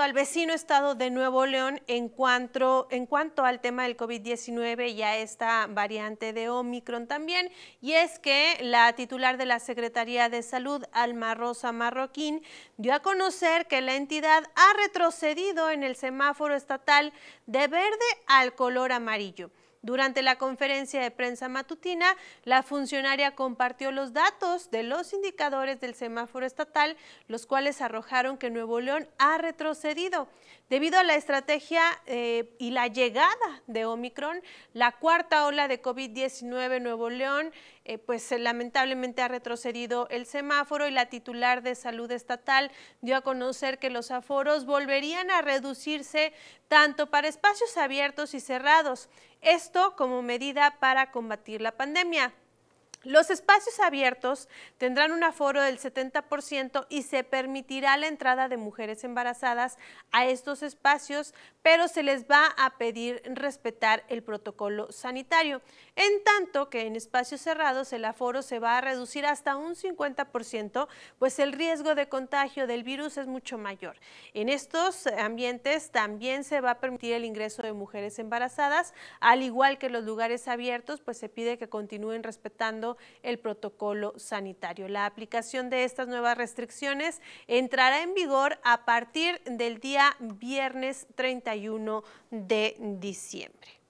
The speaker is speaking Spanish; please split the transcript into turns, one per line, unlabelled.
al vecino estado de Nuevo León en cuanto, en cuanto al tema del COVID-19 y a esta variante de Omicron también. Y es que la titular de la Secretaría de Salud, Alma Rosa Marroquín, dio a conocer que la entidad ha retrocedido en el semáforo estatal de verde al color amarillo. Durante la conferencia de prensa matutina, la funcionaria compartió los datos de los indicadores del semáforo estatal, los cuales arrojaron que Nuevo León ha retrocedido. Debido a la estrategia eh, y la llegada de Omicron, la cuarta ola de COVID-19 Nuevo León, eh, pues eh, lamentablemente ha retrocedido el semáforo y la titular de salud estatal dio a conocer que los aforos volverían a reducirse tanto para espacios abiertos y cerrados. Esto como medida para combatir la pandemia. Los espacios abiertos tendrán un aforo del 70% y se permitirá la entrada de mujeres embarazadas a estos espacios, pero se les va a pedir respetar el protocolo sanitario. En tanto que en espacios cerrados el aforo se va a reducir hasta un 50%, pues el riesgo de contagio del virus es mucho mayor. En estos ambientes también se va a permitir el ingreso de mujeres embarazadas, al igual que los lugares abiertos, pues se pide que continúen respetando el protocolo sanitario. La aplicación de estas nuevas restricciones entrará en vigor a partir del día viernes 31 de diciembre.